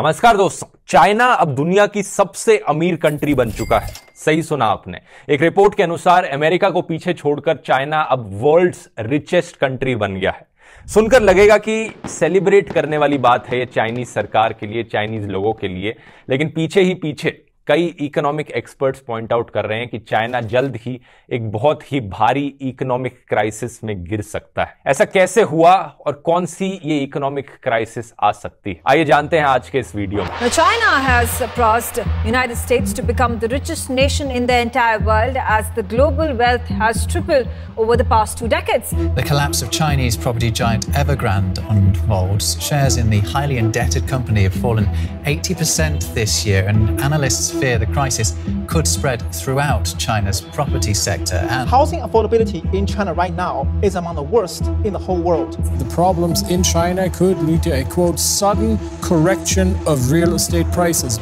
नमस्कार दोस्तों चाइना अब दुनिया की सबसे अमीर कंट्री बन चुका है सही सुना आपने एक रिपोर्ट के अनुसार अमेरिका को पीछे छोड़कर चाइना अब वर्ल्ड रिचेस्ट कंट्री बन गया है सुनकर लगेगा कि सेलिब्रेट करने वाली बात है ये चाइनीज सरकार के लिए चाइनीज लोगों के लिए लेकिन पीछे ही पीछे कई इकोनॉमिक एक्सपर्ट्स पॉइंट आउट कर रहे हैं कि चाइना जल्द ही एक बहुत ही भारी इकोनॉमिक क्राइसिस में गिर सकता है ऐसा कैसे हुआ और कौन सी ये इकोनॉमिक क्राइसिस आ सकती है आइए जानते हैं आज के इस वीडियो में China has surpassed United States to become the richest nation in the entire world as the global wealth has tripled over the past two decades the collapse of Chinese property giant Evergrande unfolds shares in the highly indebted company have fallen 80% this year and analysts fear the crisis could spread throughout China's property sector. And Housing affordability in China right now is among the worst in the whole world. The problems in China could lead to a quote sudden correction of real estate prices.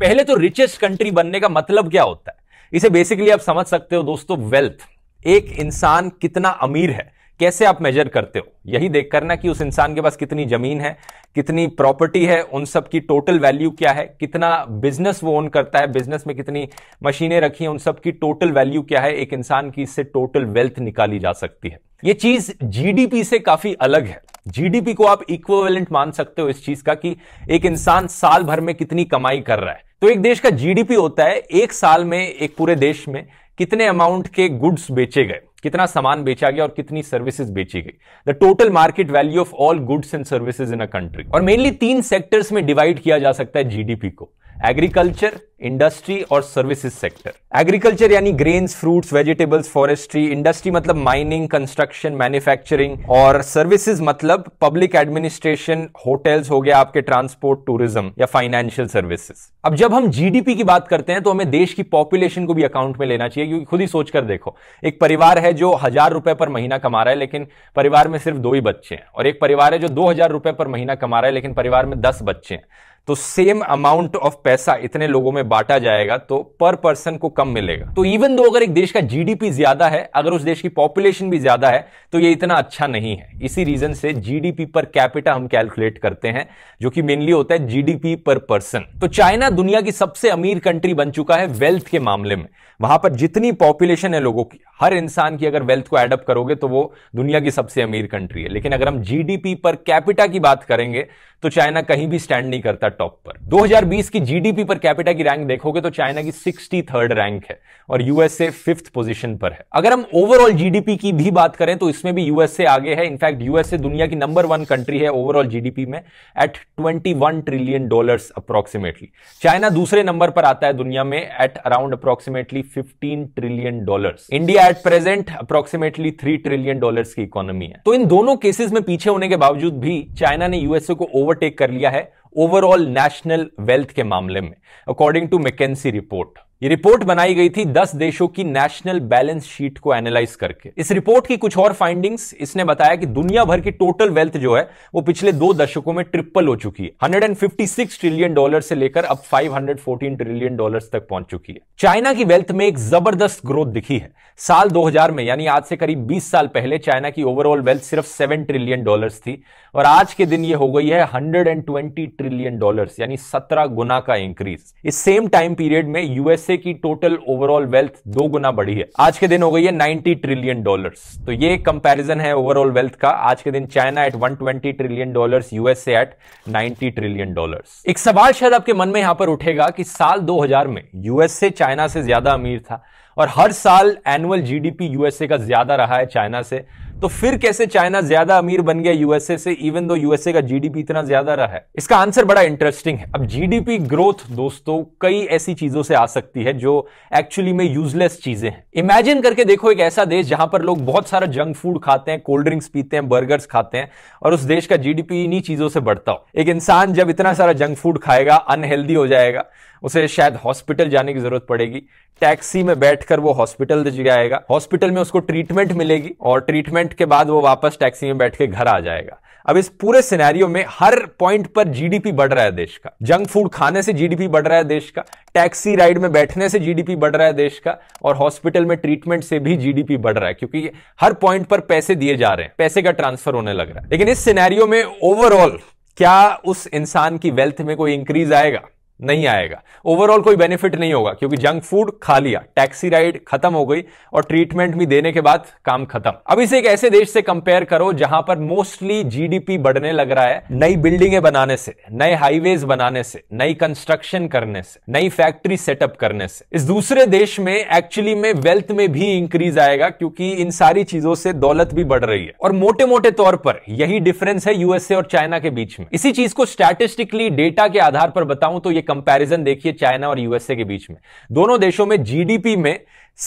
पहले तो richest country बनने का मतलब क्या होता है इसे basically आप समझ सकते हो दोस्तों वेल्थ एक इंसान कितना अमीर है कैसे आप मेजर करते हो यही देख करना कि उस इंसान के पास कितनी जमीन है कितनी प्रॉपर्टी है उन सब की टोटल वैल्यू क्या है कितना बिजनेस वो ओन करता है बिजनेस में कितनी मशीनें रखी हैं उन सब की टोटल वैल्यू क्या है एक इंसान की इससे टोटल वेल्थ निकाली जा सकती है ये चीज जीडीपी से काफी अलग है जीडीपी को आप इक्वेलेंट मान सकते हो इस चीज का कि एक इंसान साल भर में कितनी कमाई कर रहा है तो एक देश का जीडीपी होता है एक साल में एक पूरे देश में कितने अमाउंट के गुड्स बेचे गए कितना सामान बेचा गया और कितनी सर्विसेज बेची गई the total market value of all goods and services in a country और मेनली तीन सेक्टर्स में डिवाइड किया जा सकता है जीडीपी को एग्रीकल्चर इंडस्ट्री और सर्विसेज सेक्टर एग्रीकल्चर यानी grains fruits vegetables forestry industry मतलब माइनिंग कंस्ट्रक्शन मैन्युफैक्चरिंग और सर्विसेज मतलब पब्लिक एडमिनिस्ट्रेशन होटल्स हो गया आपके ट्रांसपोर्ट टूरिज्म या फाइनेंशियल सर्विसेज अब जब हम जीडीपी की बात करते हैं तो हमें देश की पॉपुलेशन को भी अकाउंट में लेना चाहिए क्योंकि खुद ही सोचकर देखो एक परिवार है जो हजार रुपए पर महीना कमा रहा है लेकिन परिवार में सिर्फ दो ही बच्चे हैं और एक परिवार है जो दो हजार रुपए पर महीना कमा रहा है लेकिन परिवार में दस बच्चे हैं तो सेम अमाउंट ऑफ पैसा इतने लोगों में बांटा जाएगा तो पर पर्सन को कम मिलेगा तो इवन दो अगर एक देश का जीडीपी ज्यादा है अगर उस देश की पॉपुलेशन भी ज्यादा है तो ये इतना अच्छा नहीं है इसी रीजन से जीडीपी पर कैपिटा हम कैलकुलेट करते हैं जो कि मेनली होता है जीडीपी पर पर्सन तो चाइना दुनिया की सबसे अमीर कंट्री बन चुका है वेल्थ के मामले में वहां पर जितनी पॉपुलेशन है लोगों की हर इंसान की अगर वेल्थ को एडअप करोगे तो वो दुनिया की सबसे अमीर कंट्री है लेकिन अगर हम जीडीपी पर कैपिटा की बात करेंगे तो चाइना कहीं भी स्टैंड नहीं करता टॉप पर 2020 की जीडीपी पर कैपिटा की रैंक देखोगे तो चाइना की सिक्सटी थर्ड रैंक है और यूएसए फिफ्थ पोजीशन पर है अगर हम ओवरऑल जीडीपी की भी बात करें तो इसमें भी यूएसए आगे है इनफैक्ट यूएसए दुनिया की नंबर वन कंट्री है ओवरऑल जीडीपी में at twenty trillion dollar approximately China दूसरे नंबर पर आता है दुनिया में at around approximately fifteen trillion dollar India at present approximately three trillion dollar की इकोनॉमी है तो इन दोनों केसेस में पीछे होने के बावजूद भी चाइना ने यूएसए को ओवरटेक कर लिया है ओवरऑल नेशनल वेल्थ के मामले में अकॉर्डिंग टू मैकेंसी रिपोर्ट ये रिपोर्ट बनाई गई थी 10 देशों की नेशनल बैलेंस शीट को एनालाइज करके इस रिपोर्ट की कुछ और फाइंडिंग्स इसने बताया कि दुनिया भर की टोटल वेल्थ जो है वो पिछले दो दशकों में ट्रिपल हो चुकी है 156 ट्रिलियन डॉलर से लेकर अब 514 ट्रिलियन डॉलर तक पहुंच चुकी है चाइना की वेल्थ में एक जबरदस्त ग्रोथ दिखी है साल दो में यानी आज से करीब बीस साल पहले चाइना की ओवरऑल वेल्थ सिर्फ सेवन ट्रिलियन डॉलर थी और आज के दिन यह हो गई है हंड्रेड ट्रिलियन डॉलर यानी सत्रह गुना का इंक्रीज इस सेम टाइम पीरियड में यूएसए जिससे कि टोटल ओवरऑल वेल्थ दो गुना बढ़ी है आज के दिन हो गई है 90 ट्रिलियन डॉलर्स तो ये कंपैरिजन है ओवरऑल वेल्थ का आज के दिन China at 120 trillion dollars USA at 90 trillion dollars एक सवाल शायद आपके मन में यहां पर उठेगा कि साल 2000 में यूएसए चाइना से ज्यादा अमीर था और हर साल एनुअल जीडीपी यूएसए का ज्यादा रहा है चाइना से तो फिर कैसे चाइना ज्यादा अमीर बन गया यूएसए से इवन दो यूएसए का जीडीपी इतना ज्यादा रहा है इसका आंसर बड़ा इंटरेस्टिंग है अब जीडीपी ग्रोथ दोस्तों कई ऐसी चीजों से आ सकती है जो एक्चुअली में यूजलेस चीजें हैं इमेजिन करके देखो एक ऐसा देश जहां पर लोग बहुत सारा जंक फूड खाते हैं कोल्ड ड्रिंक्स पीते हैं बर्गर्स खाते हैं और उस देश का जीडीपी इन्हीं चीजों से बढ़ता हो एक इंसान जब इतना सारा जंक फूड खाएगा अनहेल्दी हो जाएगा उसे शायद हॉस्पिटल जाने की जरूरत पड़ेगी टैक्सी में बैठकर वो हॉस्पिटल जाएगा हॉस्पिटल में उसको ट्रीटमेंट मिलेगी और ट्रीटमेंट मिनट के बाद वो वापस टैक्सी में बैठ के घर आ जाएगा अब इस पूरे सिनेरियो में हर पॉइंट पर जीडीपी बढ़ रहा है देश का जंक फूड खाने से जीडीपी बढ़ रहा है देश का टैक्सी राइड में बैठने से जीडीपी बढ़ रहा है देश का और हॉस्पिटल में ट्रीटमेंट से भी जीडीपी बढ़ रहा है क्योंकि हर पॉइंट पर पैसे दिए जा रहे हैं पैसे का ट्रांसफर होने लग रहा है लेकिन इस सिनेरियो में ओवरऑल क्या उस इंसान की वेल्थ में कोई इंक्रीज आएगा नहीं आएगा ओवरऑल कोई बेनिफिट नहीं होगा क्योंकि जंक फूड खा लिया टैक्सी राइड खत्म हो गई और ट्रीटमेंट भी देने के बाद काम खत्म अब इसे एक ऐसे देश से कंपेयर करो जहां पर मोस्टली जीडीपी बढ़ने लग रहा है नई बिल्डिंगें बनाने से नए हाईवेज बनाने से नई कंस्ट्रक्शन करने से नई फैक्ट्री सेटअप करने से इस दूसरे देश में एक्चुअली में वेल्थ में भी इंक्रीज आएगा क्योंकि इन सारी चीजों से दौलत भी बढ़ रही है और मोटे मोटे तौर पर यही डिफरेंस है यूएसए और चाइना के बीच में इसी चीज को स्टैटिस्टिकली डेटा के आधार पर बताऊं तो ये कंपैरिजन देखिए चाइना और यूएसए के बीच में दोनों देशों में जीडीपी में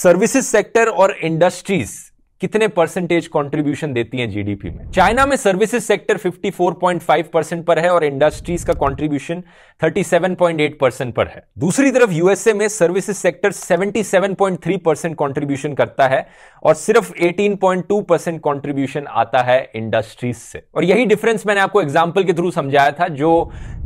सर्विसेज सेक्टर और इंडस्ट्रीज कितने परसेंटेज कंट्रीब्यूशन देती है जीडीपी में चाइना में सर्विसेज सेक्टर 54.5 परसेंट पर है और इंडस्ट्रीज का कंट्रीब्यूशन 37.8 परसेंट पर है दूसरी तरफ यूएसए में सर्विसेज सेक्टर 77.3 परसेंट कॉन्ट्रीब्यूशन करता है और सिर्फ 18.2 परसेंट कॉन्ट्रीब्यूशन आता है इंडस्ट्रीज से और यही डिफरेंस मैंने आपको एग्जाम्पल के थ्रू समझाया था जो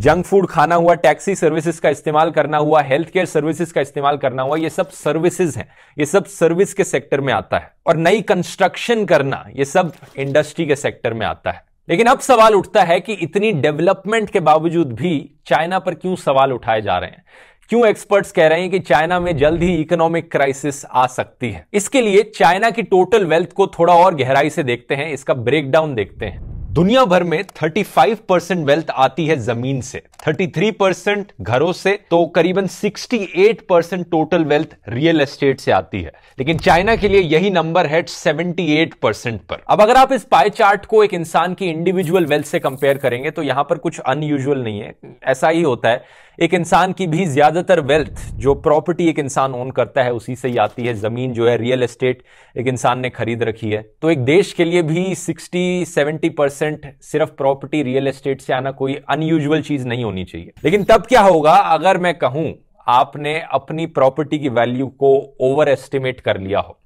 जंक फूड खाना हुआ टैक्सी सर्विसेज का इस्तेमाल करना हुआ हेल्थ केयर सर्विसेज का इस्तेमाल करना हुआ ये सब सर्विसेज है ये सब सर्विस के सेक्टर में आता है और नई कंस्ट्रक्शन करना ये सब इंडस्ट्री के सेक्टर में आता है लेकिन अब सवाल उठता है कि इतनी डेवलपमेंट के बावजूद भी चाइना पर क्यों सवाल उठाए जा रहे हैं क्यों एक्सपर्ट्स कह रहे हैं कि चाइना में जल्द ही इकोनॉमिक क्राइसिस आ सकती है इसके लिए चाइना की टोटल वेल्थ को थोड़ा और गहराई से देखते हैं इसका ब्रेकडाउन देखते हैं दुनिया भर में 35 परसेंट वेल्थ आती है जमीन से 33 परसेंट घरों से तो करीबन 68 percent total wealth real estate से आती है लेकिन चाइना के लिए यही नंबर है 78 परसेंट पर अब अगर आप इस पाई चार्ट को एक इंसान की इंडिविजुअल वेल्थ से कंपेयर करेंगे तो यहां पर कुछ अनयूजल नहीं है ऐसा ही होता है एक इंसान की भी ज़्यादातर वेल्थ जो प्रॉपर्टी एक इंसान ओन करता है उसी से ही आती है ज़मीन जो है रियल एस्टेट एक इंसान ने खरीद रखी है तो एक देश के लिए भी 60 70 परसेंट सिर्फ प्रॉपर्टी रियल एस्टेट से आना कोई अनयूजल चीज़ नहीं होनी चाहिए लेकिन तब क्या होगा अगर मैं कहूं आपने अपनी प्रॉपर्टी की वैल्यू को ओवर एस्टिमेट कर लिया हो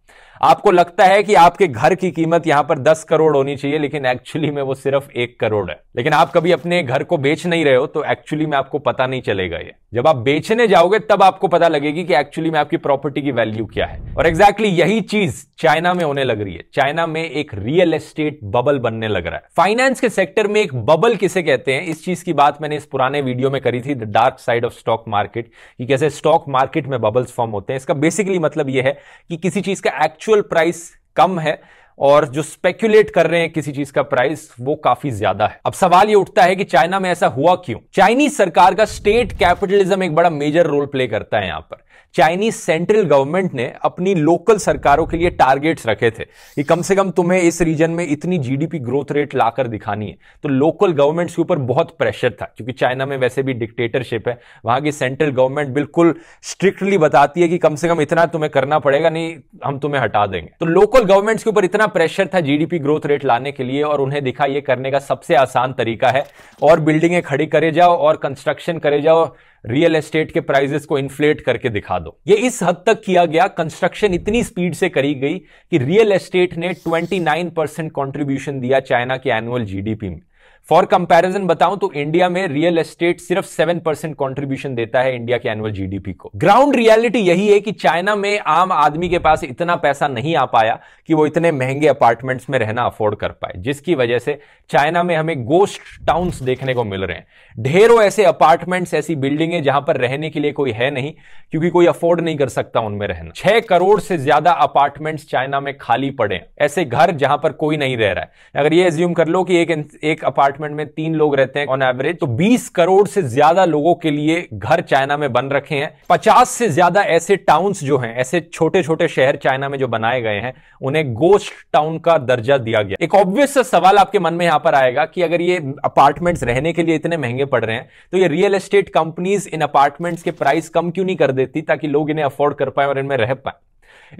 आपको लगता है कि आपके घर की कीमत यहां पर दस करोड़ होनी चाहिए लेकिन एक्चुअली में वो सिर्फ एक करोड़ है लेकिन आप कभी अपने घर को बेच नहीं रहे हो तो एक्चुअली में आपको पता नहीं चलेगा ये जब आप बेचने जाओगे तब आपको पता लगेगी कि एक्चुअली में आपकी प्रॉपर्टी की वैल्यू क्या है और एग्जैक्टली exactly यही चीज चाइना में होने लग रही है चाइना में एक रियल एस्टेट बबल बनने लग रहा है फाइनेंस के सेक्टर में एक बबल किसे कहते हैं इस चीज की बात मैंने इस पुराने वीडियो में करी थी the dark side of stock market कि कैसे स्टॉक मार्केट में बबल्स फॉर्म होते हैं इसका बेसिकली मतलब यह है कि किसी चीज का एक्चुअल एक्चुअल प्राइस कम है और जो स्पेक्यूलेट कर रहे हैं किसी चीज का प्राइस वो काफी ज्यादा है अब सवाल ये उठता है कि चाइना में ऐसा हुआ क्यों चाइनीज सरकार का स्टेट कैपिटलिज्म एक बड़ा मेजर रोल प्ले करता है यहां पर चाइनीज सेंट्रल गवर्नमेंट ने अपनी लोकल सरकारों के लिए टारगेट्स रखे थे कि कम से कम तुम्हें इस रीजन में इतनी जीडीपी ग्रोथ रेट लाकर दिखानी है तो लोकल गवर्नमेंट्स के ऊपर बहुत प्रेशर था क्योंकि चाइना में वैसे भी डिक्टेटरशिप है वहां की सेंट्रल गवर्नमेंट बिल्कुल स्ट्रिक्टली बताती है कि कम से कम इतना तुम्हें करना पड़ेगा नहीं हम तुम्हें हटा देंगे तो लोकल गवर्नमेंट्स के ऊपर इतना प्रेशर था जीडीपी ग्रोथ रेट लाने के लिए और उन्हें दिखा ये करने का सबसे आसान तरीका है और बिल्डिंगें खड़ी करे जाओ और कंस्ट्रक्शन करे जाओ रियल एस्टेट के प्राइजेस को इन्फ्लेट करके दिखा दो ये इस हद तक किया गया कंस्ट्रक्शन इतनी स्पीड से करी गई कि रियल एस्टेट ने 29 परसेंट कॉन्ट्रीब्यूशन दिया चाइना के एनुअल जीडीपी में फॉर कंपैरिजन बताऊं तो इंडिया में रियल एस्टेट सिर्फ सेवन परसेंट कॉन्ट्रीब्यूशन देता है इंडिया के एनुअल जीडीपी को ग्राउंड रियलिटी यही है कि चाइना में आम आदमी के पास इतना पैसा नहीं आ पाया कि वो इतने महंगे अपार्टमेंट्स में रहना अफोर्ड कर पाए जिसकी वजह से चाइना में हमें गोस्ट टाउन्स देखने को मिल रहे हैं ढेरों ऐसे अपार्टमेंट्स ऐसी है जहां पर रहने के लिए कोई है नहीं क्योंकि कोई अफोर्ड नहीं कर सकता उनमें रहना छह करोड़ से ज्यादा अपार्टमेंट्स चाइना में खाली पड़े ऐसे घर जहां पर कोई नहीं रह रहा है अगर ये एज्यूम कर लो कि एक एक अपार्ट अपार्टमेंट में तीन लोग रहते हैं ऑन एवरेज तो 20 करोड़ से ज्यादा लोगों के लिए घर चाइना में बन रखे हैं 50 से ज्यादा ऐसे टाउन्स जो हैं ऐसे छोटे छोटे शहर चाइना में जो बनाए गए हैं उन्हें गोस्ट टाउन का दर्जा दिया गया एक ऑब्वियस सवाल आपके मन में यहां पर आएगा कि अगर ये अपार्टमेंट्स रहने के लिए इतने महंगे पड़ रहे हैं तो ये रियल एस्टेट कंपनीज इन अपार्टमेंट्स के प्राइस कम क्यों नहीं कर देती ताकि लोग इन्हें अफोर्ड कर पाए और इनमें रह पाए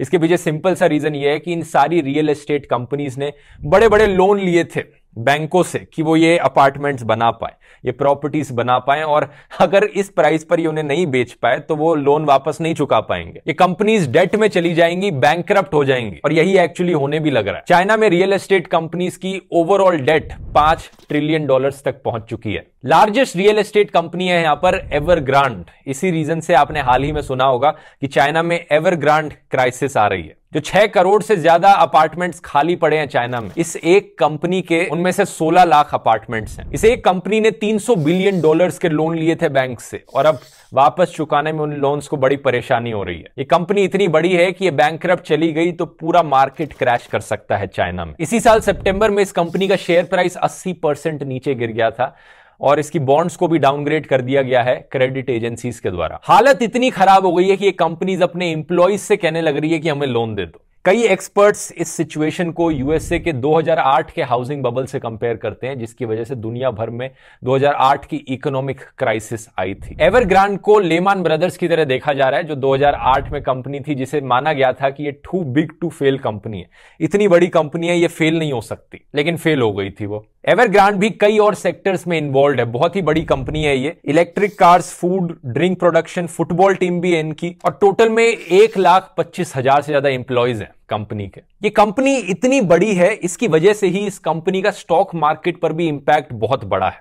इसके पीछे सिंपल सा रीजन ये है कि इन सारी रियल एस्टेट कंपनीज ने बड़े बड़े लोन लिए थे बैंकों से कि वो ये अपार्टमेंट्स बना पाए ये प्रॉपर्टीज बना पाए और अगर इस प्राइस पर ये उन्हें नहीं बेच पाए तो वो लोन वापस नहीं चुका पाएंगे ये कंपनीज डेट में चली जाएंगी बैंक हो जाएंगी और यही एक्चुअली होने भी लग रहा है चाइना में रियल एस्टेट कंपनीज की ओवरऑल डेट पांच ट्रिलियन डॉलर तक पहुंच चुकी है लार्जेस्ट रियल एस्टेट कंपनी है यहाँ पर एवरग्रांड इसी रीजन से आपने हाल ही में सुना होगा कि चाइना में एवरग्रांड क्राइसिस आ रही है जो छह करोड़ से ज्यादा अपार्टमेंट्स खाली पड़े हैं चाइना में इस एक कंपनी के उनमें से 16 लाख अपार्टमेंट्स हैं इस एक कंपनी ने 300 बिलियन डॉलर्स के लोन लिए थे बैंक से और अब वापस चुकाने में उन लोन्स को बड़ी परेशानी हो रही है ये कंपनी इतनी बड़ी है कि ये बैंक चली गई तो पूरा मार्केट क्रैश कर सकता है चाइना में इसी साल सेप्टेम्बर में इस कंपनी का शेयर प्राइस अस्सी परसेंट नीचे गिर गया था और इसकी बॉन्ड्स को भी डाउनग्रेड कर दिया गया है क्रेडिट एजेंसीज के द्वारा हालत इतनी खराब हो गई है कि ये कंपनीज अपने इंप्लॉयज से कहने लग रही है कि हमें लोन दे दो कई एक्सपर्ट्स इस सिचुएशन को यूएसए के 2008 के हाउसिंग बबल से कंपेयर करते हैं जिसकी वजह से दुनिया भर में 2008 की इकोनॉमिक क्राइसिस आई थी एवरग्रांड को लेमान ब्रदर्स की तरह देखा जा रहा है जो 2008 में कंपनी थी जिसे माना गया था कि ये too big to fail company है इतनी बड़ी कंपनी है ये फेल नहीं हो सकती लेकिन फेल हो गई थी वो एवरग्रांड भी कई और सेक्टर्स में इन्वॉल्व है बहुत ही बड़ी कंपनी है ये electric cars food drink production football team भी है इनकी और टोटल में एक लाख पच्चीस हजार से ज्यादा इंप्लॉयज हैं कंपनी के ये कंपनी इतनी बड़ी है इसकी वजह से ही इस कंपनी का स्टॉक मार्केट पर भी इंपैक्ट बहुत बड़ा है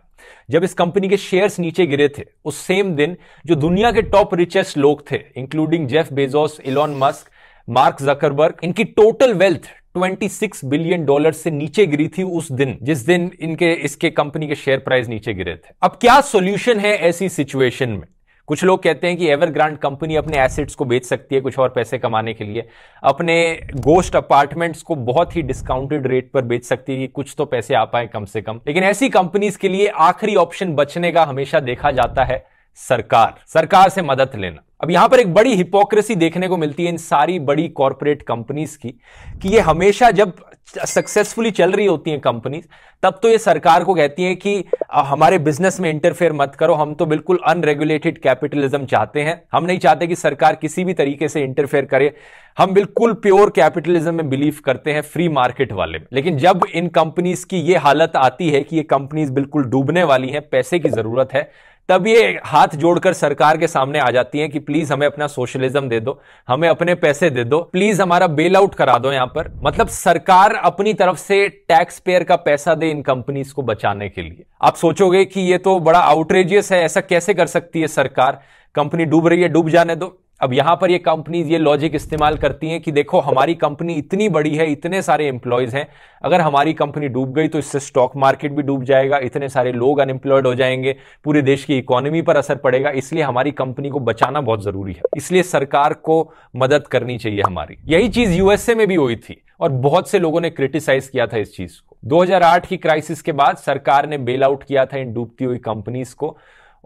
जब इस कंपनी के शेयर्स नीचे गिरे थे उस सेम दिन जो दुनिया के टॉप रिचेस्ट लोग थे including Jeff Bezos Elon Musk Mark Zuckerberg इनकी टोटल वेल्थ 26 बिलियन डॉलर से नीचे गिरी थी उस दिन जिस दिन इनके इसके कंपनी के शेयर प्राइस नीचे गिरे थे अब क्या सोल्यूशन है ऐसी सिचुएशन में कुछ लोग कहते हैं कि एवरग्रांड कंपनी अपने एसेट्स को बेच सकती है कुछ और पैसे कमाने के लिए अपने गोस्ट अपार्टमेंट्स को बहुत ही डिस्काउंटेड रेट पर बेच सकती है कुछ तो पैसे आ पाए कम से कम लेकिन ऐसी कंपनीज के लिए आखिरी ऑप्शन बचने का हमेशा देखा जाता है सरकार सरकार से मदद लेना अब यहां पर एक बड़ी हिपोक्रेसी देखने को मिलती है इन सारी बड़ी कॉरपोरेट कंपनीज की कि ये हमेशा जब सक्सेसफुली चल रही होती हैं कंपनीज तब तो ये सरकार को कहती हैं कि हमारे बिजनेस में इंटरफेयर मत करो हम तो बिल्कुल अनरेगुलेटेड कैपिटलिज्म चाहते हैं हम नहीं चाहते कि सरकार किसी भी तरीके से इंटरफेयर करे हम बिल्कुल प्योर कैपिटलिज्म में बिलीव करते हैं फ्री मार्केट वाले में लेकिन जब इन कंपनीज की ये हालत आती है कि ये कंपनीज बिल्कुल डूबने वाली है पैसे की जरूरत है तब ये हाथ जोड़कर सरकार के सामने आ जाती है कि प्लीज हमें अपना सोशलिज्म दे दो हमें अपने पैसे दे दो प्लीज हमारा बेल आउट करा दो यहां पर मतलब सरकार अपनी तरफ से टैक्स पेयर का पैसा दे इन कंपनीज को बचाने के लिए आप सोचोगे कि ये तो बड़ा आउटरेजियस है ऐसा कैसे कर सकती है सरकार कंपनी डूब रही है डूब जाने दो अब यहां पर ये कंपनीज ये लॉजिक इस्तेमाल करती हैं कि देखो हमारी कंपनी इतनी बड़ी है इतने सारे एम्प्लॉयज हैं अगर हमारी कंपनी डूब गई तो इससे स्टॉक मार्केट भी डूब जाएगा इतने सारे लोग अनएम्प्लॉयड हो जाएंगे पूरे देश की इकोनॉमी पर असर पड़ेगा इसलिए हमारी कंपनी को बचाना बहुत जरूरी है इसलिए सरकार को मदद करनी चाहिए हमारी यही चीज यूएसए में भी हुई थी और बहुत से लोगों ने क्रिटिसाइज किया था इस चीज को 2008 की क्राइसिस के बाद सरकार ने बेल आउट किया था इन डूबती हुई कंपनीज को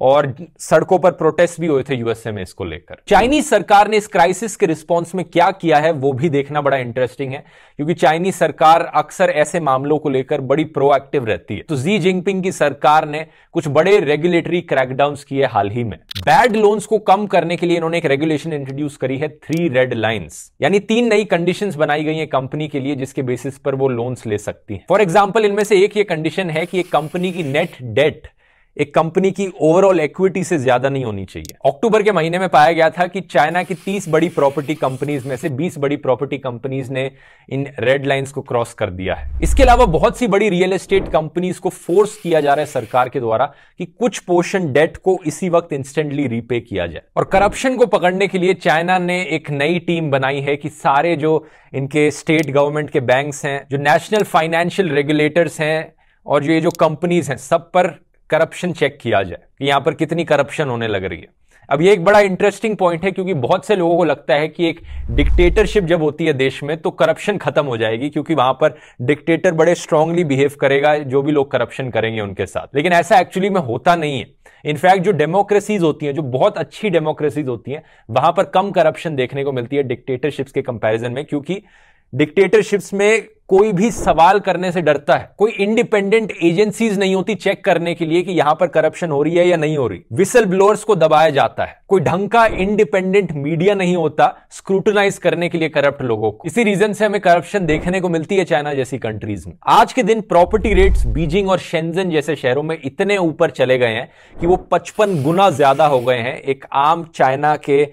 और सड़कों पर प्रोटेस्ट भी हुए थे यूएसए में इसको लेकर चाइनीज सरकार ने इस क्राइसिस के रिस्पांस में क्या किया है वो भी देखना बड़ा इंटरेस्टिंग है क्योंकि चाइनीज सरकार अक्सर ऐसे मामलों को लेकर बड़ी प्रोएक्टिव रहती है तो जी जिनपिंग की सरकार ने कुछ बड़े रेगुलेटरी क्रैकडाउन किए हाल ही में बैड लोन्स को कम करने के लिए इन्होंने एक रेगुलेशन इंट्रोड्यूस करी है थ्री रेड लाइन्स यानी तीन नई कंडीशन बनाई गई है कंपनी के लिए जिसके बेसिस पर वो लोन्स ले सकती है फॉर एग्जाम्पल इनमें से एक ये कंडीशन है कि एक कंपनी की नेट डेट एक कंपनी की ओवरऑल इक्विटी से ज्यादा नहीं होनी चाहिए अक्टूबर के महीने में पाया गया था कि चाइना की 30 बड़ी प्रॉपर्टी कंपनीज में से 20 बड़ी प्रॉपर्टी कंपनीज ने इन रेड लाइंस को क्रॉस कर दिया है इसके अलावा बहुत सी बड़ी रियल एस्टेट कंपनीज को फोर्स किया जा रहा है सरकार के द्वारा कि कुछ पोर्शन डेट को इसी वक्त इंस्टेंटली रीपे किया जाए और करप्शन को पकड़ने के लिए चाइना ने एक नई टीम बनाई है कि सारे जो इनके स्टेट गवर्नमेंट के बैंक हैं जो नेशनल फाइनेंशियल रेगुलेटर्स हैं और जो ये जो कंपनीज हैं सब पर करप्शन चेक किया जाए कि यहां पर कितनी करप्शन होने लग रही है अब ये एक बड़ा इंटरेस्टिंग पॉइंट है क्योंकि बहुत से लोगों को लगता है कि एक डिक्टेटरशिप जब होती है देश में तो करप्शन खत्म हो जाएगी क्योंकि वहां पर डिक्टेटर बड़े स्ट्रांगली बिहेव करेगा जो भी लोग करप्शन करेंगे उनके साथ लेकिन ऐसा एक्चुअली में होता नहीं है इनफैक्ट जो डेमोक्रेसीज होती हैं जो बहुत अच्छी डेमोक्रेसीज होती हैं वहां पर कम करप्शन देखने को मिलती है डिक्टेटरशिप्स के कंपेरिजन में क्योंकि डिक्टेटरशिप्स में कोई भी सवाल करने से डरता है कोई इंडिपेंडेंट एजेंसीज नहीं होती चेक करने के लिए कि यहां पर करप्शन हो रही है या नहीं हो रही विसल ब्लोअर्स को दबाया जाता है कोई ढंग का इंडिपेंडेंट मीडिया नहीं होता स्क्रूटनाइज करने के लिए करप्ट लोगों को इसी रीजन से हमें करप्शन देखने को मिलती है चाइना जैसी कंट्रीज में आज के दिन प्रॉपर्टी रेट्स बीजिंग और शेंजन जैसे शहरों में इतने ऊपर चले गए हैं कि वो पचपन गुना ज्यादा हो गए हैं एक आम चाइना के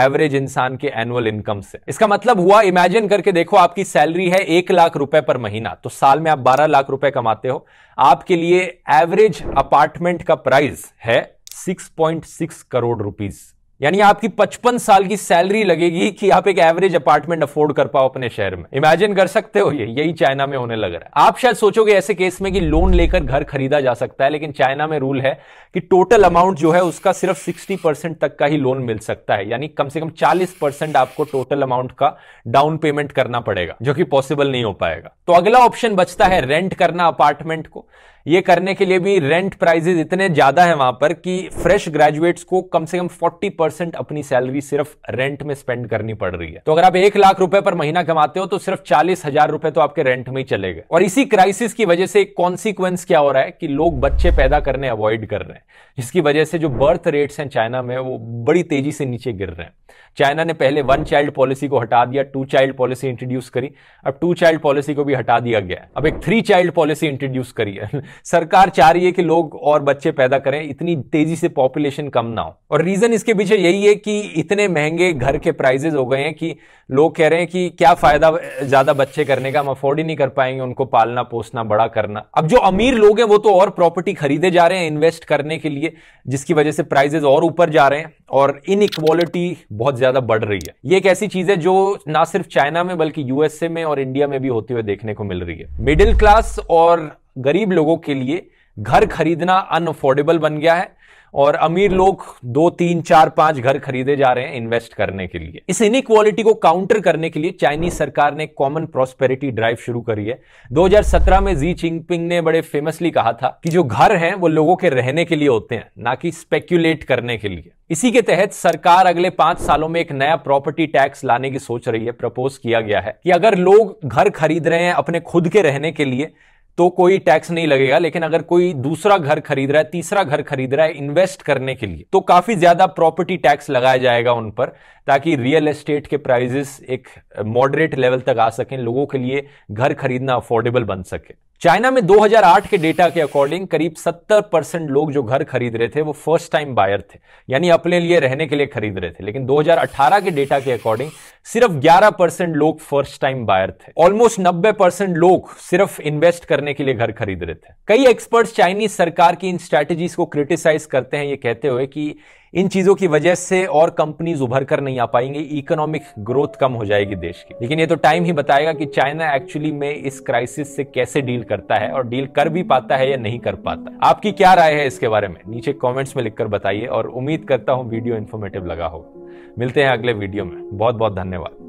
एवरेज इंसान के एनुअल इनकम से इसका मतलब हुआ इमेजिन करके देखो आपकी सैलरी है एक लाख रुपए पर महीना तो साल में आप बारह लाख रुपए कमाते हो आपके लिए एवरेज अपार्टमेंट का प्राइस है सिक्स करोड़ रुपीज यानी आपकी 55 साल की सैलरी लगेगी कि आप एक एवरेज अपार्टमेंट अफोर्ड कर पाओ अपने शहर में इमेजिन कर सकते हो ये यही चाइना में होने लग रहा है आप शायद सोचोगे ऐसे केस में कि लोन लेकर घर खरीदा जा सकता है लेकिन चाइना में रूल है कि टोटल अमाउंट जो है उसका सिर्फ सिक्सटी परसेंट तक का ही लोन मिल सकता है यानी कम से कम चालीस परसेंट आपको टोटल अमाउंट का डाउन पेमेंट करना पड़ेगा जो कि पॉसिबल नहीं हो पाएगा तो अगला ऑप्शन बचता है रेंट करना अपार्टमेंट को ये करने के लिए भी रेंट प्राइजेज इतने ज्यादा है वहां पर कि फ्रेश ग्रेजुएट्स को कम से कम 40 परसेंट अपनी सैलरी सिर्फ रेंट में स्पेंड करनी पड़ रही है तो अगर आप एक लाख रुपए पर महीना कमाते हो तो सिर्फ चालीस हजार रुपए तो आपके रेंट में ही चले गए और इसी क्राइसिस की वजह से एक कॉन्सिक्वेंस क्या हो रहा है कि लोग बच्चे पैदा करने अवॉइड कर रहे हैं जिसकी वजह से जो बर्थ रेट्स हैं चाइना में वो बड़ी तेजी से नीचे गिर रहे हैं चाइना ने पहले वन चाइल्ड पॉलिसी को हटा दिया टू चाइल्ड पॉलिसी इंट्रोड्यूस करी अब टू चाइल्ड पॉलिसी को भी हटा दिया गया अब एक थ्री चाइल्ड पॉलिसी इंट्रोड्यूस करी है सरकार चाह रही है कि लोग और बच्चे पैदा करें इतनी तेजी से पॉपुलेशन कम ना हो और रीजन इसके पीछे यही है कि इतने महंगे घर के प्राइजेज हो गए हैं कि लोग कह रहे हैं कि क्या फायदा ज्यादा बच्चे करने का हम अफोर्ड ही नहीं कर पाएंगे उनको पालना पोसना बड़ा करना अब जो अमीर लोग हैं वो तो और प्रॉपर्टी खरीदे जा रहे हैं इन्वेस्ट करने के लिए जिसकी वजह से प्राइजेज और ऊपर जा रहे हैं और इन बहुत ज्यादा बढ़ रही है ये एक ऐसी चीज है जो ना सिर्फ चाइना में बल्कि यूएसए में और इंडिया में भी होती हुई देखने को मिल रही है मिडिल क्लास और गरीब लोगों के लिए घर खरीदना अनअफोर्डेबल बन गया है और अमीर लोग दो तीन चार पांच घर खरीदे जा रहे हैं इन्वेस्ट करने के लिए इस इनक्वालिटी को काउंटर करने के लिए चाइनीज सरकार ने कॉमन प्रॉस्पेरिटी ड्राइव शुरू करी है 2017 में जी चिंगपिंग ने बड़े फेमसली कहा था कि जो घर हैं वो लोगों के रहने के लिए होते हैं ना कि स्पेक्यूलेट करने के लिए इसी के तहत सरकार अगले पांच सालों में एक नया प्रॉपर्टी टैक्स लाने की सोच रही है प्रपोज किया गया है कि अगर लोग घर खरीद रहे हैं अपने खुद के रहने के लिए तो कोई टैक्स नहीं लगेगा लेकिन अगर कोई दूसरा घर खरीद रहा है तीसरा घर खरीद रहा है इन्वेस्ट करने के लिए तो काफी ज्यादा प्रॉपर्टी टैक्स लगाया जाएगा उन पर ताकि रियल एस्टेट के प्राइजेस एक मॉडरेट uh, लेवल तक आ सकें लोगों के लिए घर खरीदना अफोर्डेबल बन सके चाइना में 2008 के डेटा के अकॉर्डिंग करीब 70 परसेंट लोग जो घर खरीद रहे थे वो फर्स्ट टाइम बायर थे यानी अपने लिए रहने के लिए खरीद रहे थे लेकिन 2018 के डेटा के अकॉर्डिंग सिर्फ 11 परसेंट लोग फर्स्ट टाइम बायर थे ऑलमोस्ट 90 परसेंट लोग सिर्फ इन्वेस्ट करने के लिए घर खरीद रहे थे कई एक्सपर्ट्स चाइनीज सरकार की इन स्ट्रैटेजीज को क्रिटिसाइज करते हैं ये कहते हुए कि इन चीजों की वजह से और कंपनीज उभर कर नहीं आ पाएंगे इकोनॉमिक ग्रोथ कम हो जाएगी देश की लेकिन ये तो टाइम ही बताएगा कि चाइना एक्चुअली में इस क्राइसिस से कैसे डील करता है और डील कर भी पाता है या नहीं कर पाता आपकी क्या राय है इसके बारे में नीचे कॉमेंट्स में लिखकर बताइए और उम्मीद करता हूँ वीडियो इन्फॉर्मेटिव लगा हो मिलते हैं अगले वीडियो में बहुत बहुत धन्यवाद